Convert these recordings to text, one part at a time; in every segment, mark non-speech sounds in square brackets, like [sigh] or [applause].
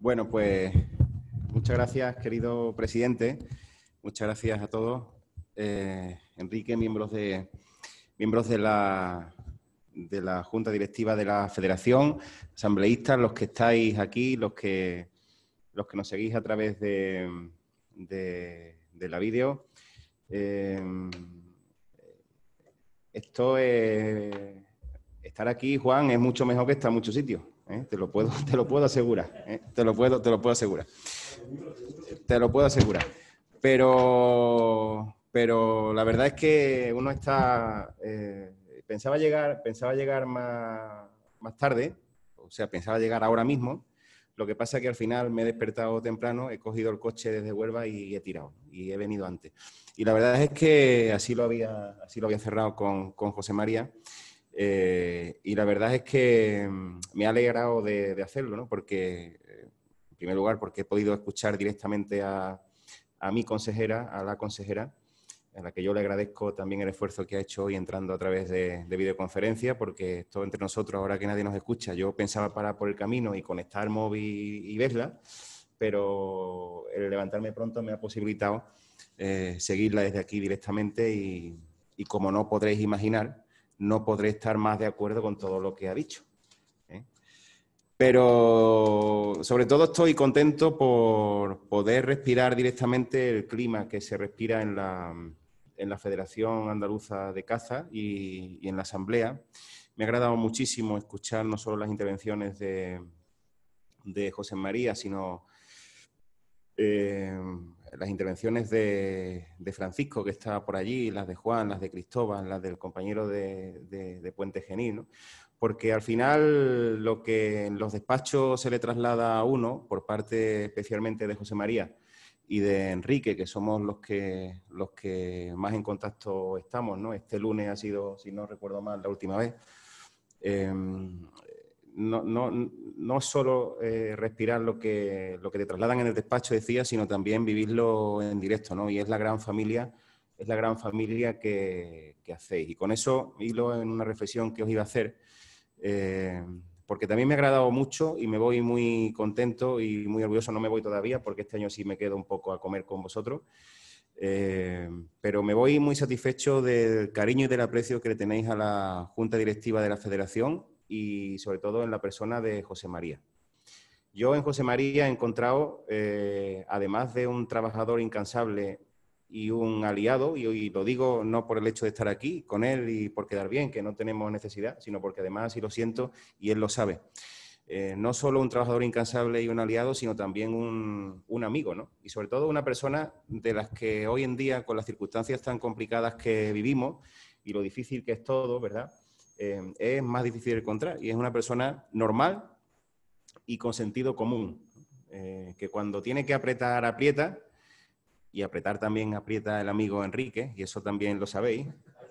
Bueno, pues muchas gracias, querido presidente. Muchas gracias a todos. Eh, Enrique, miembros de miembros de la de la Junta Directiva de la Federación, asambleístas, los que estáis aquí, los que los que nos seguís a través de, la vídeo. Eh, esto es, estar aquí, Juan, es mucho mejor que estar en muchos sitios. ¿eh? te, lo puedo, [laughs] te lo puedo asegurar, ¿eh? te, lo puedo, te lo puedo asegurar. Te lo puedo asegurar. Pero, pero la verdad es que uno está... Eh, pensaba llegar, pensaba llegar más, tarde, o sea, pensaba llegar ahora mismo, lo que pasa es que al final me he despertado temprano, he cogido el coche desde Huelva y he tirado, y he venido antes. Y la verdad es que así lo había, así lo había cerrado con, con José María. Eh, y la verdad es que mm, me ha alegrado de, hacerlo, ¿no? Porque, eh, en primer lugar, porque he podido escuchar directamente a, mi consejera, a la consejera, a la que yo le agradezco también el esfuerzo que ha hecho hoy entrando a través de, videoconferencia, porque esto entre nosotros, ahora que nadie nos escucha, yo pensaba parar por el camino y conectar móvil y, verla, pero el levantarme pronto me ha posibilitado eh, seguirla desde aquí directamente y como no podréis imaginar, no podré estar más de acuerdo con todo lo que ha dicho. ¿eh? Pero sobre todo estoy contento por poder respirar directamente el clima que se respira en la, Federación Andaluza de Caza y, en la Asamblea. Me ha agradado muchísimo escuchar no solo las intervenciones de, José María, sino eh, las intervenciones de, Francisco, que está por allí, las de Juan, las de Cristóbal, las del compañero de, Puente Genil, porque al final lo que en los despachos se le traslada a uno, por parte especialmente de José María y de Enrique, que somos los que, los que más en contacto estamos, ¿no? Este lunes ha sido, si no recuerdo mal, la última vez. Em, no, no, solo eh, respirar lo que, lo que te trasladan en el despacho, decía, sino también vivirlo en directo, ¿no? Y es la gran familia, es la gran familia que, hacéis. Y con eso hilo en una reflexión que os iba a hacer, eh, porque también me ha agradado mucho y me voy muy contento y muy orgulloso, no me voy todavía, porque este año sí me quedo un poco a comer con vosotros. Eh, pero me voy muy satisfecho del cariño y del aprecio que le tenéis a la Junta Directiva de la Federación, y sobre todo en la persona de José María. Yo en José María he encontrado, eh, además de un trabajador incansable y un aliado, y hoy lo digo no por el hecho de estar aquí con él y por quedar bien, que no tenemos necesidad, sino porque además y lo siento y él lo sabe. Eh, no solo un trabajador incansable y un aliado, sino también un, un, amigo, ¿no? Y sobre todo una persona de las que hoy en día, con las circunstancias tan complicadas que vivimos y lo difícil que es todo, ¿verdad? Em, es más difícil de encontrar y es una persona normal y con sentido común, eh, que cuando tiene que apretar, aprieta, y apretar también aprieta el amigo Enrique, y eso también lo sabéis,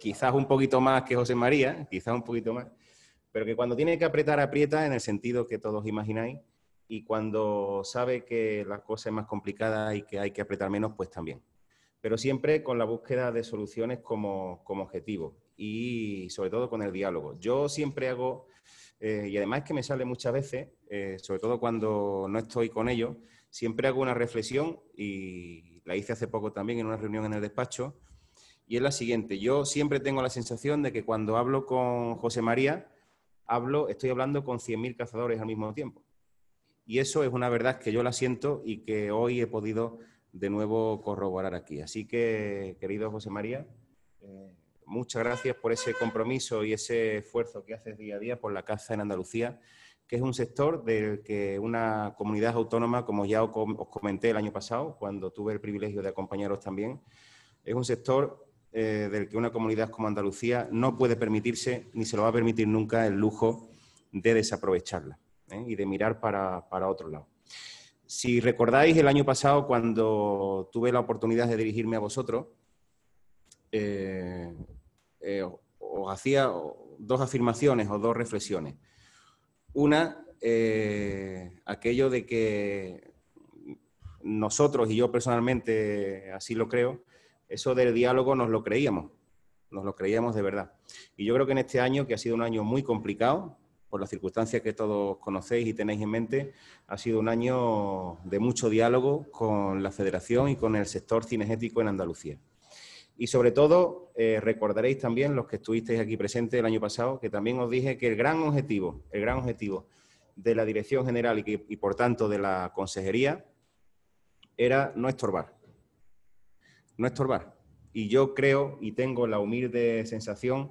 quizás un poquito más que José María, quizás un poquito más, pero que cuando tiene que apretar, aprieta en el sentido que todos imagináis, y cuando sabe que la cosa es más complicada y que hay que apretar menos, pues también. Pero siempre con la búsqueda de soluciones como, como objetivo y sobre todo con el diálogo. Yo siempre hago, eh, y además que me sale muchas veces, eh, sobre todo cuando no estoy con ellos, siempre hago una reflexión y la hice hace poco también en una reunión en el despacho, y es la siguiente, yo siempre tengo la sensación de que cuando hablo con José María, hablo, estoy hablando con 100.000 cazadores al mismo tiempo. Y eso es una verdad que yo la siento y que hoy he podido de nuevo corroborar aquí. Así que, querido José María, eh, muchas gracias por ese compromiso y ese esfuerzo que haces día a día por la caza en Andalucía, que es un sector del que una comunidad autónoma, como ya os comenté el año pasado, cuando tuve el privilegio de acompañaros también, es un sector eh, del que una comunidad como Andalucía no puede permitirse, ni se lo va a permitir nunca, el lujo de desaprovecharla ¿eh? y de mirar para, para otro lado. Si recordáis el año pasado, cuando tuve la oportunidad de dirigirme a vosotros, eh, eh, os hacía dos afirmaciones o dos reflexiones. Una, eh, aquello de que nosotros, y yo personalmente eh, así lo creo, eso del diálogo nos lo creíamos, nos lo creíamos de verdad. Y yo creo que en este año, que ha sido un año muy complicado, por las circunstancias que todos conocéis y tenéis en mente, ha sido un año de mucho diálogo con la Federación y con el sector cinegético en Andalucía. Y sobre todo, eh, recordaréis también los que estuvisteis aquí presentes el año pasado, que también os dije que el gran objetivo, el gran objetivo de la Dirección General y, por tanto de la Consejería era no estorbar. No estorbar. Y yo creo y tengo la humilde sensación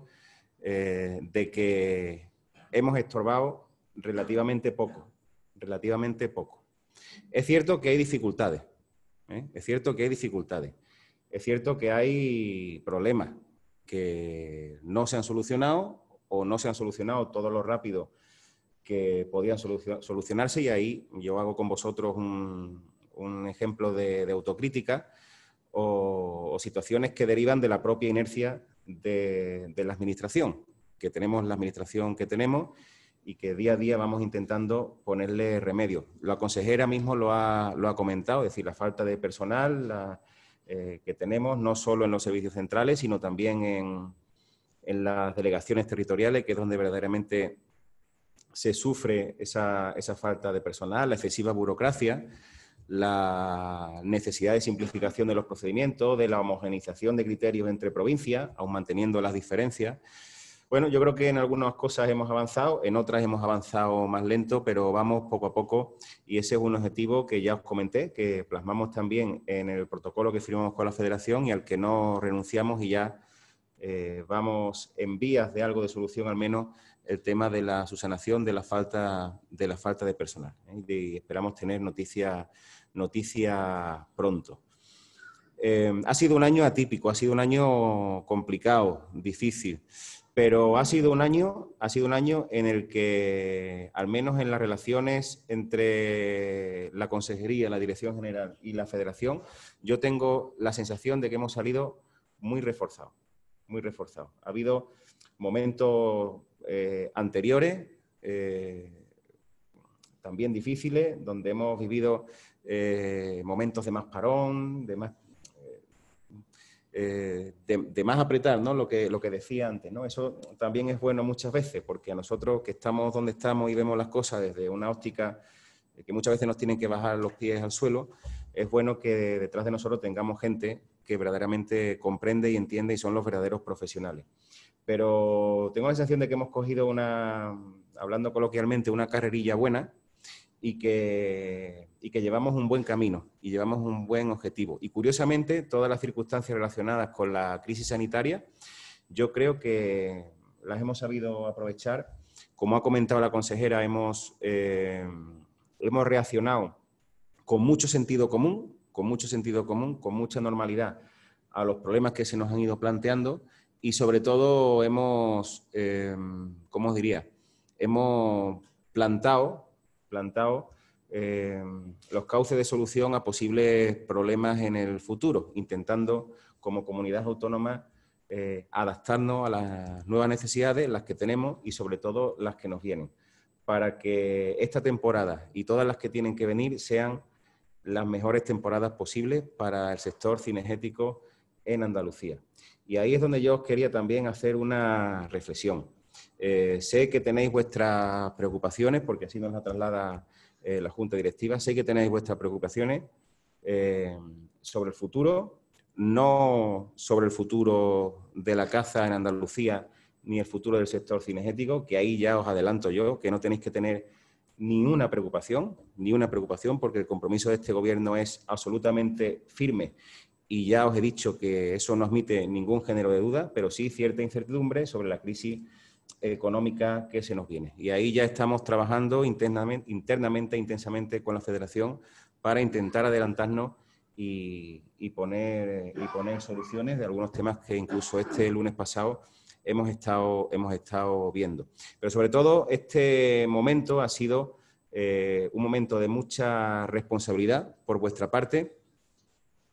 eh, de que hemos estorbado relativamente poco, relativamente poco. Es cierto que hay dificultades, ¿eh? es cierto que hay dificultades es cierto que hay problemas que no se han solucionado o no se han solucionado todo lo rápido que podían solucionarse y ahí yo hago con vosotros un, ejemplo de, autocrítica o, situaciones que derivan de la propia inercia de, la administración, que tenemos la administración que tenemos y que día a día vamos intentando ponerle remedio. La consejera mismo lo ha, lo ha comentado, es decir, la falta de personal, la, eh, que tenemos, no solo en los servicios centrales, sino también en, las delegaciones territoriales, que es donde verdaderamente se sufre esa, esa falta de personal, la excesiva burocracia, la necesidad de simplificación de los procedimientos, de la homogenización de criterios entre provincias, aún manteniendo las diferencias. Bueno, yo creo que en algunas cosas hemos avanzado, en otras hemos avanzado más lento, pero vamos poco a poco y ese es un objetivo que ya os comenté, que plasmamos también en el protocolo que firmamos con la Federación y al que no renunciamos y ya eh, vamos en vías de algo de solución, al menos el tema de la subsanación de la falta de, la falta de personal. ¿eh? Y esperamos tener noticias noticia pronto. Eh, ha sido un año atípico, ha sido un año complicado, difícil. Pero ha sido un año, ha sido un año en el que, al menos en las relaciones entre la consejería, la dirección general y la federación, yo tengo la sensación de que hemos salido muy reforzados, muy Ha habido momentos eh, anteriores, eh, también difíciles, donde hemos vivido eh, momentos de más parón, de más eh, de, más apretar, ¿no? Lo que, lo que decía antes, ¿no? Eso también es bueno muchas veces, porque a nosotros que estamos donde estamos y vemos las cosas desde una óptica eh, que muchas veces nos tienen que bajar los pies al suelo, es bueno que detrás de nosotros tengamos gente que verdaderamente comprende y entiende y son los verdaderos profesionales. Pero tengo la sensación de que hemos cogido una, hablando coloquialmente, una carrerilla buena, y que, que llevamos un buen camino y llevamos un buen objetivo. Y curiosamente, todas las circunstancias relacionadas con la crisis sanitaria, yo creo que las hemos sabido aprovechar. Como ha comentado la consejera, hemos, eh, hemos reaccionado con mucho sentido común, con mucho sentido común, con mucha normalidad a los problemas que se nos han ido planteando y sobre todo hemos, eh, ¿cómo os diría? Hemos plantado plantado eh, los cauces de solución a posibles problemas en el futuro, intentando como comunidad autónoma eh, adaptarnos a las nuevas necesidades, las que tenemos y sobre todo las que nos vienen, para que esta temporada y todas las que tienen que venir sean las mejores temporadas posibles para el sector cinegético en Andalucía. Y ahí es donde yo quería también hacer una reflexión. Eh, sé que tenéis vuestras preocupaciones, porque así nos la traslada eh, la Junta Directiva, sé que tenéis vuestras preocupaciones eh, sobre el futuro, no sobre el futuro de la caza en Andalucía ni el futuro del sector cinegético, que ahí ya os adelanto yo, que no tenéis que tener ni una preocupación, ni una preocupación, porque el compromiso de este gobierno es absolutamente firme y ya os he dicho que eso no admite ningún género de duda, pero sí cierta incertidumbre sobre la crisis económica que se nos viene. Y ahí ya estamos trabajando internamente, e intensamente con la federación para intentar adelantarnos y, poner, y poner soluciones de algunos temas que incluso este lunes pasado hemos estado, hemos estado viendo. Pero sobre todo, este momento ha sido eh, un momento de mucha responsabilidad por vuestra parte.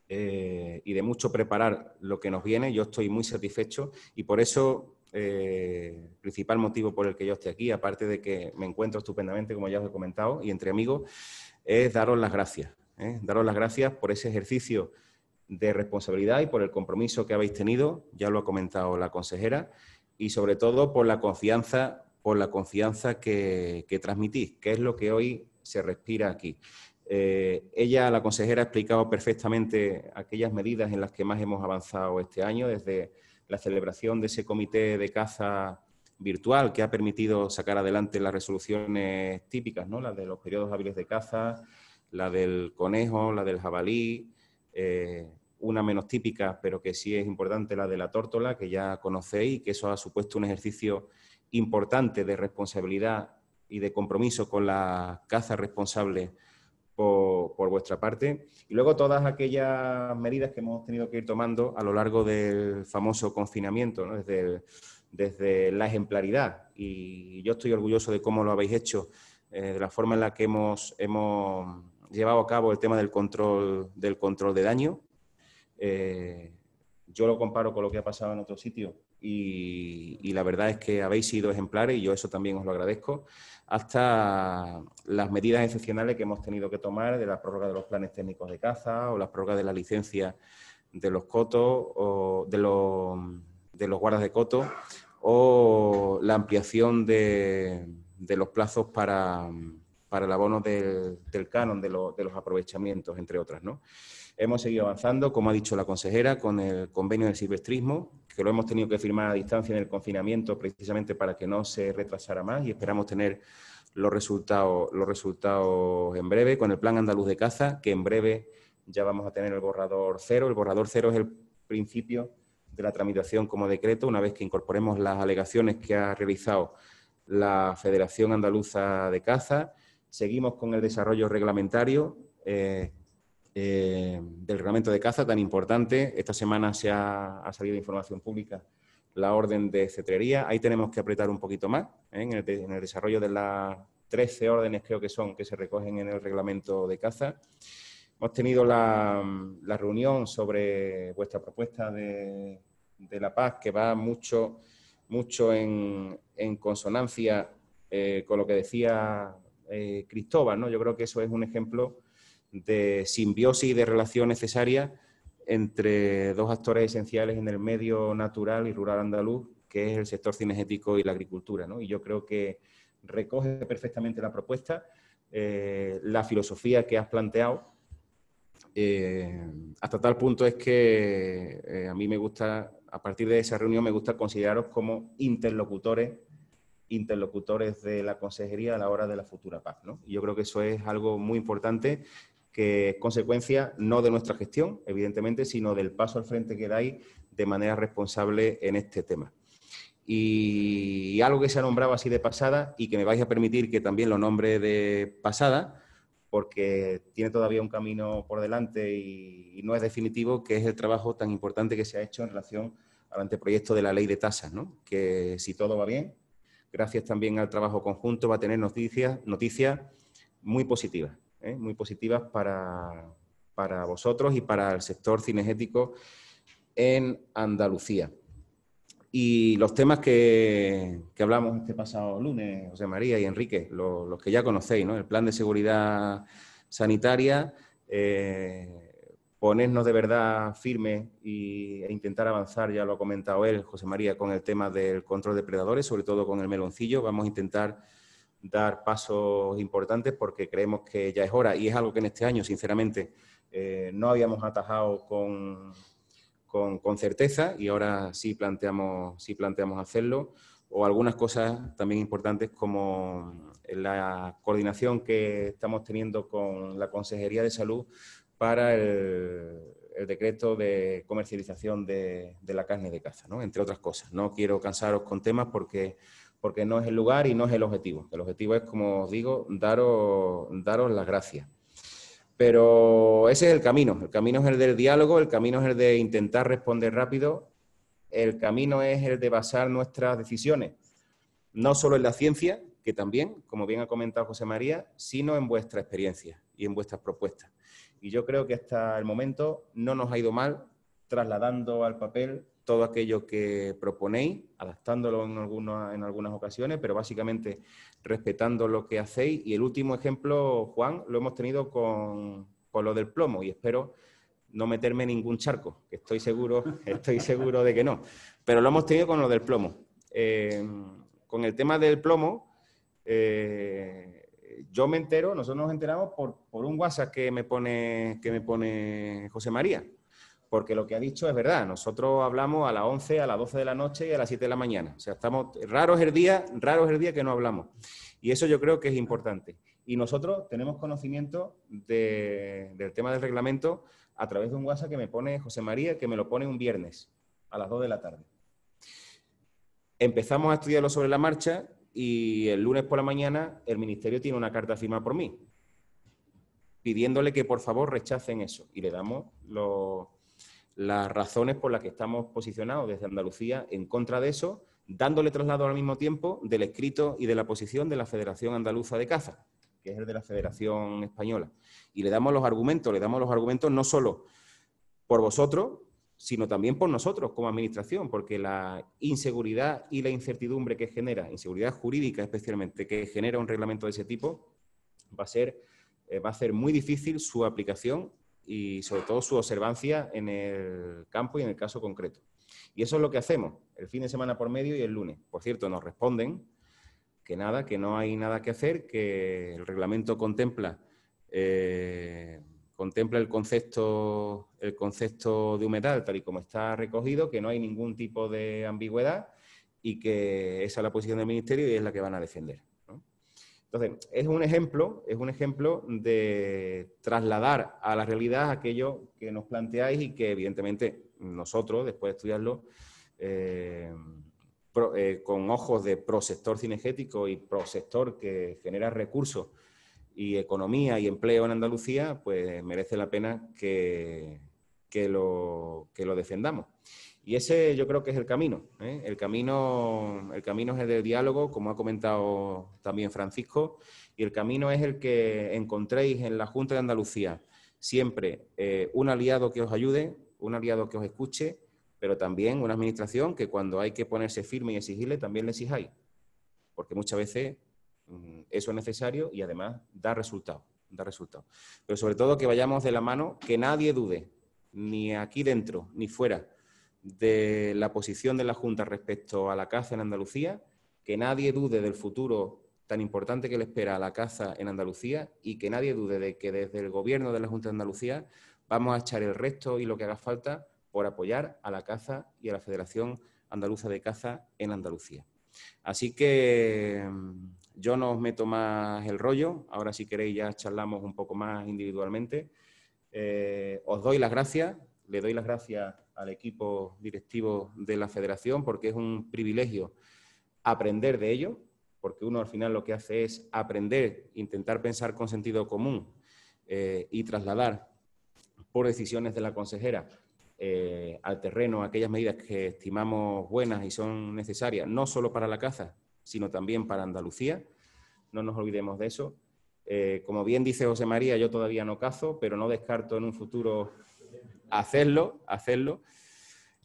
Eh, y de mucho preparar lo que nos viene, yo estoy muy satisfecho y por eso eh, principal motivo por el que yo esté aquí, aparte de que me encuentro estupendamente, como ya os he comentado, y entre amigos, es daros las gracias. ¿eh? Daros las gracias por ese ejercicio de responsabilidad y por el compromiso que habéis tenido, ya lo ha comentado la consejera, y sobre todo por la confianza, por la confianza que, transmitís, que es lo que hoy se respira aquí. Eh, ella, la consejera, ha explicado perfectamente aquellas medidas en las que más hemos avanzado este año, desde la celebración de ese comité de caza virtual que ha permitido sacar adelante las resoluciones típicas, ¿no? las de los periodos hábiles de caza, la del conejo, la del jabalí, eh, una menos típica, pero que sí es importante, la de la tórtola, que ya conocéis, que eso ha supuesto un ejercicio importante de responsabilidad y de compromiso con la caza responsable por, vuestra parte. Y luego todas aquellas medidas que hemos tenido que ir tomando a lo largo del famoso confinamiento, desde, desde la ejemplaridad. Y yo estoy orgulloso de cómo lo habéis hecho, eh, de la forma en la que hemos, hemos llevado a cabo el tema del control, del control de daño. Eh, yo lo comparo con lo que ha pasado en otro sitio y, la verdad es que habéis sido ejemplares y yo eso también os lo agradezco, hasta las medidas excepcionales que hemos tenido que tomar de la prórroga de los planes técnicos de caza o la prórroga de la licencia de los cotos o de los, guardas de coto o la ampliación de, los plazos para, el abono del, canon de, los aprovechamientos, entre otras. ¿no? Hemos seguido avanzando, como ha dicho la consejera, con el convenio del silvestrismo, que lo hemos tenido que firmar a distancia en el confinamiento precisamente para que no se retrasara más y esperamos tener los resultados, los resultados en breve con el plan andaluz de caza, que en breve ya vamos a tener el borrador cero. El borrador cero es el principio de la tramitación como decreto, una vez que incorporemos las alegaciones que ha realizado la Federación Andaluza de Caza. Seguimos con el desarrollo reglamentario. Eh, eh, del reglamento de caza tan importante. Esta semana se ha, salido salido información pública la orden de cetrería. Ahí tenemos que apretar un poquito más ¿eh? en, el desarrollo de las 13 órdenes, creo que son, que se recogen en el reglamento de caza. Hemos tenido la, reunión sobre vuestra propuesta de, la paz, que va mucho, mucho en, consonancia eh, con lo que decía Cristóbal. ¿no? Yo creo que eso es un ejemplo de simbiosis y de relación necesaria entre dos actores esenciales en el medio natural y rural andaluz, que es el sector cinegético y la agricultura. Y yo creo que recoge perfectamente la propuesta, eh, la filosofía que has planteado. Eh, hasta tal punto es que eh, a mí me gusta, a partir de esa reunión, me gusta consideraros como interlocutores interlocutores de la consejería a la hora de la futura paz. ¿no? Yo creo que eso es algo muy importante que es consecuencia no de nuestra gestión, evidentemente, sino del paso al frente que dais de manera responsable en este tema. Y, algo que se ha nombrado así de pasada y que me vais a permitir que también lo nombre de pasada, porque tiene todavía un camino por delante y, no es definitivo, que es el trabajo tan importante que se ha hecho en relación al anteproyecto de la ley de tasas, ¿no? que si todo va bien, gracias también al trabajo conjunto, va a tener noticias, noticias muy positivas. ¿eh? muy positivas para, vosotros y para el sector cinegético en Andalucía. Y los temas que, hablamos este pasado lunes, José María y Enrique, los que ya conocéis, ¿no? el plan de seguridad sanitaria, eh, ponernos de verdad firmes e intentar avanzar, ya lo ha comentado él, José María, con el tema del control de predadores, sobre todo con el meloncillo. Vamos a intentar dar pasos importantes porque creemos que ya es hora y es algo que en este año, sinceramente, eh, no habíamos atajado con, con, certeza y ahora sí planteamos, sí planteamos hacerlo. O algunas cosas también importantes como la coordinación que estamos teniendo con la Consejería de Salud para el, decreto de comercialización de, la carne de caza, entre otras cosas. No quiero cansaros con temas porque porque no es el lugar y no es el objetivo. El objetivo es, como os digo, daros, daros las gracias. Pero ese es el camino. El camino es el del diálogo, el camino es el de intentar responder rápido, el camino es el de basar nuestras decisiones, no solo en la ciencia, que también, como bien ha comentado José María, sino en vuestra experiencia y en vuestras propuestas. Y yo creo que hasta el momento no nos ha ido mal trasladando al papel todo aquello que proponéis, adaptándolo en, en algunas ocasiones, pero básicamente respetando lo que hacéis. Y el último ejemplo, Juan, lo hemos tenido con, lo del plomo y espero no meterme en ningún charco, que estoy seguro, [laughs] estoy seguro de que no. Pero lo hemos tenido con lo del plomo. Eh, con el tema del plomo, eh, yo me entero, nosotros nos enteramos por, por, un WhatsApp que me pone, que me pone José María porque lo que ha dicho es verdad. Nosotros hablamos a las 11, a las 12 de la noche y a las 7 de la mañana. O sea, estamos raro es el día, raro el día que no hablamos. Y eso yo creo que es importante. Y nosotros tenemos conocimiento del tema del reglamento a través de un WhatsApp que me pone José María, que me lo pone un viernes a las 2 de la tarde. Empezamos a estudiarlo sobre la marcha y el lunes por la mañana el ministerio tiene una carta firmada por mí pidiéndole que por favor rechacen eso y le damos los las razones por las que estamos posicionados desde Andalucía en contra de eso, dándole traslado al mismo tiempo del escrito y de la posición de la Federación Andaluza de Caza, que es el de la Federación Española. Y le damos los argumentos, le damos los argumentos no solo por vosotros, sino también por nosotros como administración, porque la inseguridad y la incertidumbre que genera, inseguridad jurídica especialmente, que genera un reglamento de ese tipo, va a ser, eh, va a ser muy difícil su aplicación y sobre todo su observancia en el campo y en el caso concreto. Y eso es lo que hacemos, el fin de semana por medio y el lunes. Por cierto, nos responden que nada, que no hay nada que hacer, que el reglamento contempla, eh, contempla el, concepto, el concepto de humedad tal y como está recogido, que no hay ningún tipo de ambigüedad y que esa es la posición del Ministerio y es la que van a defender. Entonces, es un ejemplo, es un ejemplo de trasladar a la realidad aquello que nos planteáis y que evidentemente nosotros, después de estudiarlo, eh, eh, con ojos de prosector cinegético y prosector que genera recursos y economía y empleo en Andalucía, pues merece la pena que, lo, que lo defendamos. Y ese yo creo que es el camino. ¿eh? El camino, el camino es el del diálogo, como ha comentado también Francisco, y el camino es el que encontréis en la Junta de Andalucía siempre eh, un aliado que os ayude, un aliado que os escuche, pero también una administración que cuando hay que ponerse firme y exigirle, también le exijáis. Porque muchas veces mm, eso es necesario y además da resultado, da resultado. Pero sobre todo que vayamos de la mano, que nadie dude, ni aquí dentro, ni fuera de la posición de la Junta respecto a la caza en Andalucía, que nadie dude del futuro tan importante que le espera a la caza en Andalucía y que nadie dude de que desde el gobierno de la Junta de Andalucía vamos a echar el resto y lo que haga falta por apoyar a la caza y a la Federación Andaluza de Caza en Andalucía. Así que mm, yo no os meto más el rollo, ahora si queréis ya charlamos un poco más individualmente. Eh, os doy las gracias, le doy las gracias al equipo directivo de la federación, porque es un privilegio aprender de ello, porque uno al final lo que hace es aprender, intentar pensar con sentido común eh, y trasladar por decisiones de la consejera eh, al terreno aquellas medidas que estimamos buenas y son necesarias, no solo para la caza, sino también para Andalucía. No nos olvidemos de eso. Eh, como bien dice José María, yo todavía no cazo, pero no descarto en un futuro Hacerlo, hacerlo.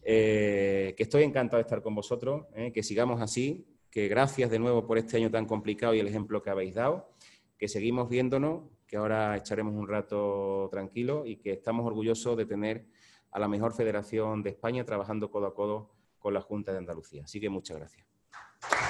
Eh, que estoy encantado de estar con vosotros, eh, que sigamos así, que gracias de nuevo por este año tan complicado y el ejemplo que habéis dado, que seguimos viéndonos, que ahora echaremos un rato tranquilo y que estamos orgullosos de tener a la mejor federación de España trabajando codo a codo con la Junta de Andalucía. Así que muchas gracias.